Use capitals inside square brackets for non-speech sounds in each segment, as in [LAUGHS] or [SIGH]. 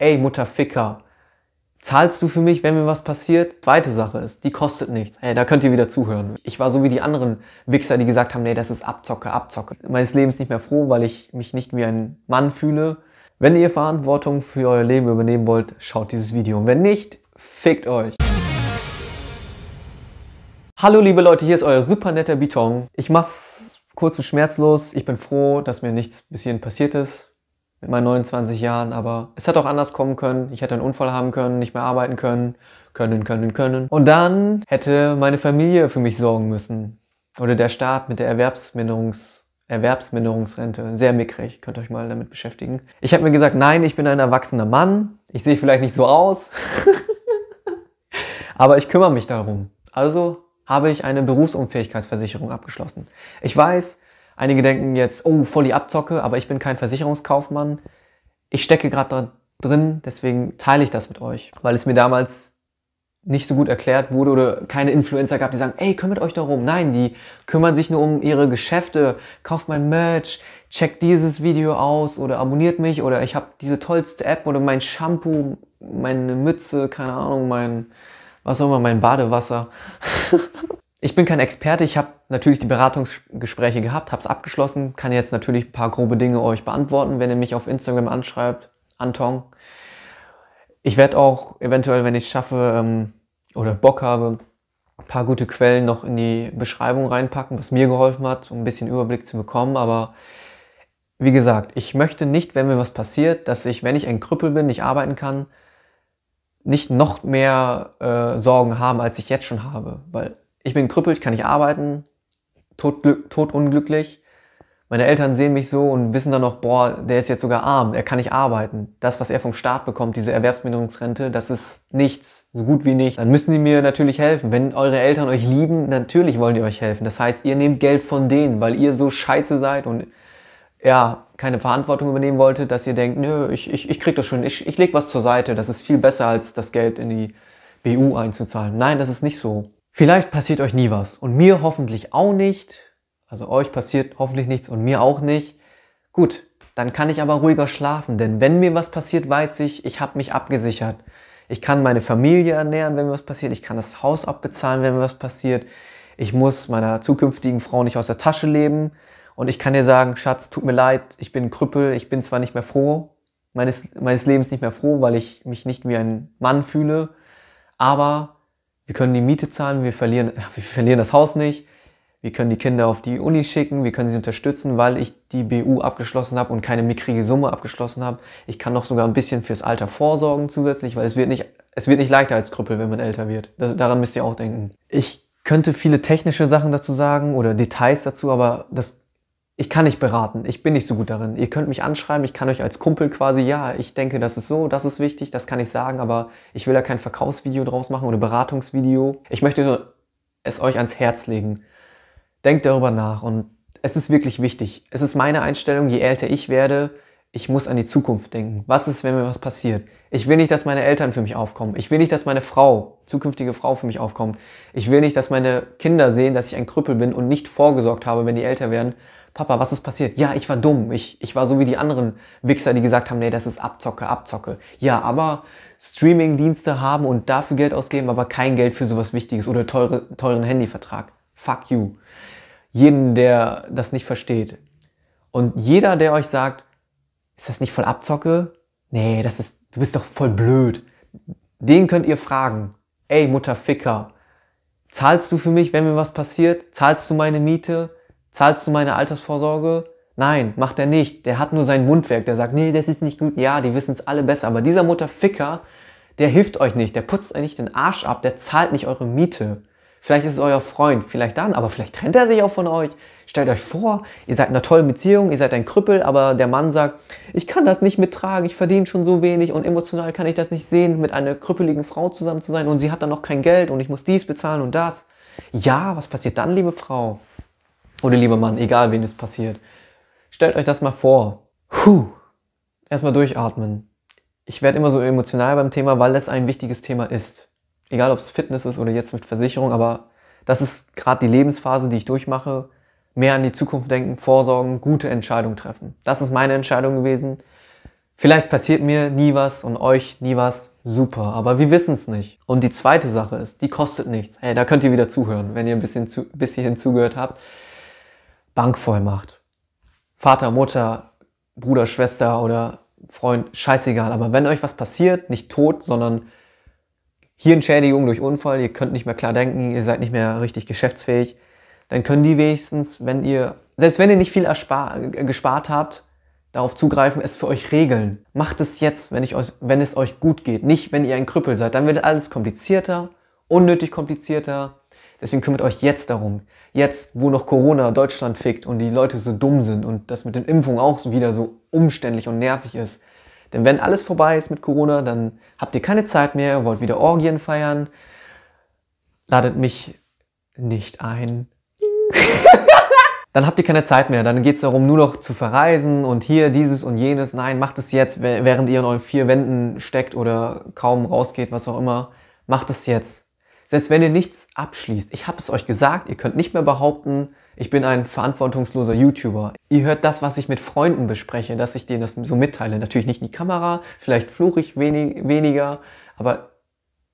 ey Mutterficker, zahlst du für mich, wenn mir was passiert? Zweite Sache ist, die kostet nichts. Ey, da könnt ihr wieder zuhören. Ich war so wie die anderen Wichser, die gesagt haben, nee, das ist Abzocke, Abzocke. Meines Lebens nicht mehr froh, weil ich mich nicht wie ein Mann fühle. Wenn ihr Verantwortung für euer Leben übernehmen wollt, schaut dieses Video. Und wenn nicht, fickt euch. Hallo liebe Leute, hier ist euer super netter Bitong. Ich mach's kurz und schmerzlos. Ich bin froh, dass mir nichts bis hierhin passiert ist mit meinen 29 Jahren, aber es hätte auch anders kommen können. Ich hätte einen Unfall haben können, nicht mehr arbeiten können, können, können, können. Und dann hätte meine Familie für mich sorgen müssen. Oder der Staat mit der Erwerbsminderungs Erwerbsminderungsrente. Sehr mickrig, könnt ihr euch mal damit beschäftigen. Ich habe mir gesagt, nein, ich bin ein erwachsener Mann. Ich sehe vielleicht nicht so aus, [LAUGHS] aber ich kümmere mich darum. Also habe ich eine Berufsunfähigkeitsversicherung abgeschlossen. Ich weiß, Einige denken jetzt, oh, voll die Abzocke, aber ich bin kein Versicherungskaufmann. Ich stecke gerade da drin, deswegen teile ich das mit euch, weil es mir damals nicht so gut erklärt wurde oder keine Influencer gab, die sagen, ey, kümmert euch darum. Nein, die kümmern sich nur um ihre Geschäfte. Kauft mein Merch, checkt dieses Video aus oder abonniert mich oder ich habe diese tollste App oder mein Shampoo, meine Mütze, keine Ahnung, mein, was auch immer, mein Badewasser. [LAUGHS] Ich bin kein Experte, ich habe natürlich die Beratungsgespräche gehabt, habe es abgeschlossen, kann jetzt natürlich ein paar grobe Dinge euch beantworten, wenn ihr mich auf Instagram anschreibt, Anton. Ich werde auch eventuell, wenn ich es schaffe ähm, oder Bock habe, ein paar gute Quellen noch in die Beschreibung reinpacken, was mir geholfen hat, um ein bisschen Überblick zu bekommen. Aber wie gesagt, ich möchte nicht, wenn mir was passiert, dass ich, wenn ich ein Krüppel bin, nicht arbeiten kann, nicht noch mehr äh, Sorgen haben, als ich jetzt schon habe, weil ich bin krüppelt, ich kann nicht arbeiten, todglück, todunglücklich. Meine Eltern sehen mich so und wissen dann noch, boah, der ist jetzt sogar arm, er kann nicht arbeiten. Das, was er vom Staat bekommt, diese Erwerbsminderungsrente, das ist nichts, so gut wie nichts. Dann müssen die mir natürlich helfen. Wenn eure Eltern euch lieben, natürlich wollen die euch helfen. Das heißt, ihr nehmt Geld von denen, weil ihr so scheiße seid und ja, keine Verantwortung übernehmen wolltet, dass ihr denkt, nö, ich, ich, ich krieg das schon, ich, ich leg was zur Seite, das ist viel besser, als das Geld in die BU einzuzahlen. Nein, das ist nicht so. Vielleicht passiert euch nie was und mir hoffentlich auch nicht. Also euch passiert hoffentlich nichts und mir auch nicht. Gut, dann kann ich aber ruhiger schlafen, denn wenn mir was passiert, weiß ich, ich habe mich abgesichert. Ich kann meine Familie ernähren, wenn mir was passiert. Ich kann das Haus abbezahlen, wenn mir was passiert. Ich muss meiner zukünftigen Frau nicht aus der Tasche leben. Und ich kann dir sagen, Schatz, tut mir leid, ich bin ein Krüppel, ich bin zwar nicht mehr froh, meines, meines Lebens nicht mehr froh, weil ich mich nicht wie ein Mann fühle, aber wir können die Miete zahlen, wir verlieren, [LAUGHS] wir verlieren das Haus nicht, wir können die Kinder auf die Uni schicken, wir können sie unterstützen, weil ich die BU abgeschlossen habe und keine mickrige Summe abgeschlossen habe. Ich kann noch sogar ein bisschen fürs Alter vorsorgen zusätzlich, weil es wird nicht, es wird nicht leichter als Krüppel, wenn man älter wird. Das, daran müsst ihr auch denken. Ich könnte viele technische Sachen dazu sagen oder Details dazu, aber das ich kann nicht beraten, ich bin nicht so gut darin. Ihr könnt mich anschreiben, ich kann euch als Kumpel quasi, ja, ich denke, das ist so, das ist wichtig, das kann ich sagen, aber ich will da kein Verkaufsvideo draus machen oder Beratungsvideo. Ich möchte es euch ans Herz legen. Denkt darüber nach und es ist wirklich wichtig. Es ist meine Einstellung, je älter ich werde, ich muss an die Zukunft denken. Was ist, wenn mir was passiert? Ich will nicht, dass meine Eltern für mich aufkommen. Ich will nicht, dass meine Frau, zukünftige Frau für mich aufkommt. Ich will nicht, dass meine Kinder sehen, dass ich ein Krüppel bin und nicht vorgesorgt habe, wenn die älter werden Papa, was ist passiert? Ja, ich war dumm. Ich, ich war so wie die anderen Wichser, die gesagt haben, nee, das ist Abzocke, Abzocke. Ja, aber Streaming-Dienste haben und dafür Geld ausgeben, aber kein Geld für sowas Wichtiges oder teure, teuren Handyvertrag. Fuck you. Jeden, der das nicht versteht. Und jeder, der euch sagt, ist das nicht voll Abzocke? Nee, das ist, du bist doch voll blöd. Den könnt ihr fragen. Ey, Mutter Ficker, zahlst du für mich, wenn mir was passiert? Zahlst du meine Miete? Zahlst du meine Altersvorsorge? Nein, macht er nicht. Der hat nur sein Mundwerk. Der sagt, nee, das ist nicht gut. Ja, die wissen es alle besser. Aber dieser Mutterficker, der hilft euch nicht. Der putzt euch nicht den Arsch ab. Der zahlt nicht eure Miete. Vielleicht ist es euer Freund, vielleicht dann, aber vielleicht trennt er sich auch von euch. Stellt euch vor, ihr seid in einer tollen Beziehung, ihr seid ein Krüppel, aber der Mann sagt, ich kann das nicht mittragen, ich verdiene schon so wenig und emotional kann ich das nicht sehen, mit einer krüppeligen Frau zusammen zu sein und sie hat dann noch kein Geld und ich muss dies bezahlen und das. Ja, was passiert dann, liebe Frau? Oder lieber Mann, egal wen es passiert. Stellt euch das mal vor. Puh. Erstmal durchatmen. Ich werde immer so emotional beim Thema, weil es ein wichtiges Thema ist. Egal ob es Fitness ist oder jetzt mit Versicherung, aber das ist gerade die Lebensphase, die ich durchmache. Mehr an die Zukunft denken, vorsorgen, gute Entscheidungen treffen. Das ist meine Entscheidung gewesen. Vielleicht passiert mir nie was und euch nie was. Super, aber wir wissen es nicht. Und die zweite Sache ist, die kostet nichts. Hey, da könnt ihr wieder zuhören, wenn ihr ein bisschen zu, bis hierhin zugehört habt. Bankvollmacht. Vater, Mutter, Bruder, Schwester oder Freund, scheißegal. Aber wenn euch was passiert, nicht tot, sondern Hirnschädigung durch Unfall, ihr könnt nicht mehr klar denken, ihr seid nicht mehr richtig geschäftsfähig, dann können die wenigstens, wenn ihr, selbst wenn ihr nicht viel gespart habt, darauf zugreifen, es für euch regeln. Macht es jetzt, wenn, euch, wenn es euch gut geht, nicht wenn ihr ein Krüppel seid. Dann wird alles komplizierter, unnötig komplizierter. Deswegen kümmert euch jetzt darum jetzt, wo noch Corona Deutschland fickt und die Leute so dumm sind und das mit den Impfungen auch wieder so umständlich und nervig ist. Denn wenn alles vorbei ist mit Corona, dann habt ihr keine Zeit mehr, wollt wieder Orgien feiern. Ladet mich nicht ein. [LAUGHS] dann habt ihr keine Zeit mehr. Dann geht es darum, nur noch zu verreisen und hier dieses und jenes. Nein, macht es jetzt, während ihr in euren vier Wänden steckt oder kaum rausgeht, was auch immer. Macht es jetzt. Selbst wenn ihr nichts abschließt, ich habe es euch gesagt, ihr könnt nicht mehr behaupten, ich bin ein verantwortungsloser YouTuber. Ihr hört das, was ich mit Freunden bespreche, dass ich denen das so mitteile. Natürlich nicht in die Kamera, vielleicht fluche ich wenig, weniger, aber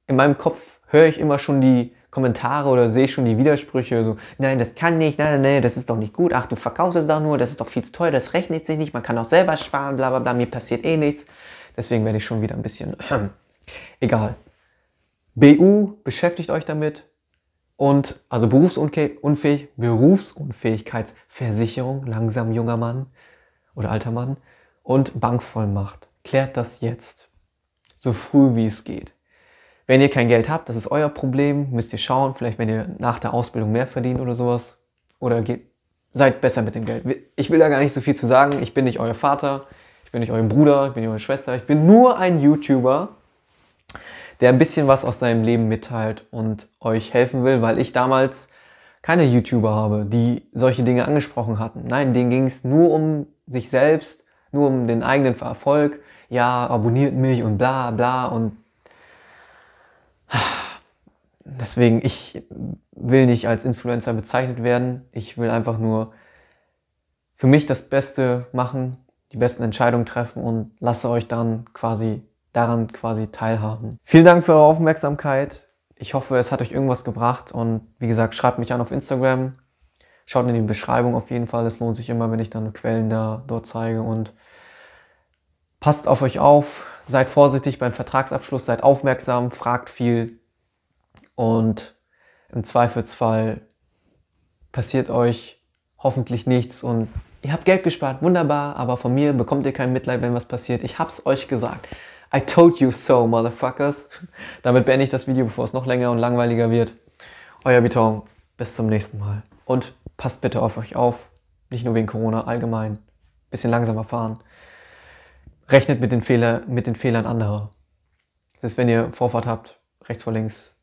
in meinem Kopf höre ich immer schon die Kommentare oder sehe schon die Widersprüche, so, nein, das kann nicht, nein, nein, das ist doch nicht gut, ach, du verkaufst es doch nur, das ist doch viel zu teuer, das rechnet sich nicht, man kann auch selber sparen, bla bla bla, mir passiert eh nichts. Deswegen werde ich schon wieder ein bisschen, [CLEARS THROAT] egal. BU, beschäftigt euch damit. Und also berufsunfähig, Berufsunfähigkeitsversicherung, langsam junger Mann oder alter Mann. Und Bankvollmacht. Klärt das jetzt. So früh wie es geht. Wenn ihr kein Geld habt, das ist euer Problem, müsst ihr schauen, vielleicht wenn ihr nach der Ausbildung mehr verdient oder sowas. Oder geht, seid besser mit dem Geld. Ich will da gar nicht so viel zu sagen. Ich bin nicht euer Vater, ich bin nicht euer Bruder, ich bin nicht eure Schwester. Ich bin nur ein YouTuber, der ein bisschen was aus seinem Leben mitteilt und euch helfen will, weil ich damals keine YouTuber habe, die solche Dinge angesprochen hatten. Nein, denen ging es nur um sich selbst, nur um den eigenen Erfolg. Ja, abonniert mich und bla bla und deswegen, ich will nicht als Influencer bezeichnet werden. Ich will einfach nur für mich das Beste machen, die besten Entscheidungen treffen und lasse euch dann quasi daran quasi teilhaben. Vielen Dank für eure Aufmerksamkeit. Ich hoffe, es hat euch irgendwas gebracht und wie gesagt, schreibt mich an auf Instagram. Schaut in die Beschreibung auf jeden Fall. Es lohnt sich immer, wenn ich dann Quellen da dort zeige und passt auf euch auf. Seid vorsichtig beim Vertragsabschluss, seid aufmerksam, fragt viel und im Zweifelsfall passiert euch hoffentlich nichts und ihr habt Geld gespart, wunderbar, aber von mir bekommt ihr kein Mitleid, wenn was passiert. Ich hab's euch gesagt. I told you so, motherfuckers. [LAUGHS] Damit beende ich das Video, bevor es noch länger und langweiliger wird. Euer Biton, bis zum nächsten Mal. Und passt bitte auf euch auf. Nicht nur wegen Corona, allgemein. Bisschen langsamer fahren. Rechnet mit den, Fehler, mit den Fehlern anderer. Das ist, wenn ihr Vorfahrt habt, rechts vor links,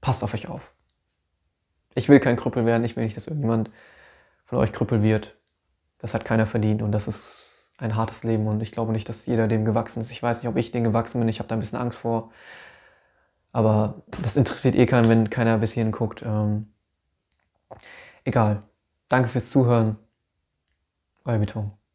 passt auf euch auf. Ich will kein Krüppel werden, ich will nicht, dass irgendjemand von euch Krüppel wird. Das hat keiner verdient und das ist ein hartes Leben und ich glaube nicht, dass jeder dem gewachsen ist. Ich weiß nicht, ob ich dem gewachsen bin, ich habe da ein bisschen Angst vor. Aber das interessiert eh keinen, wenn keiner bis hierhin guckt. Ähm, egal. Danke fürs Zuhören. Euer Beton.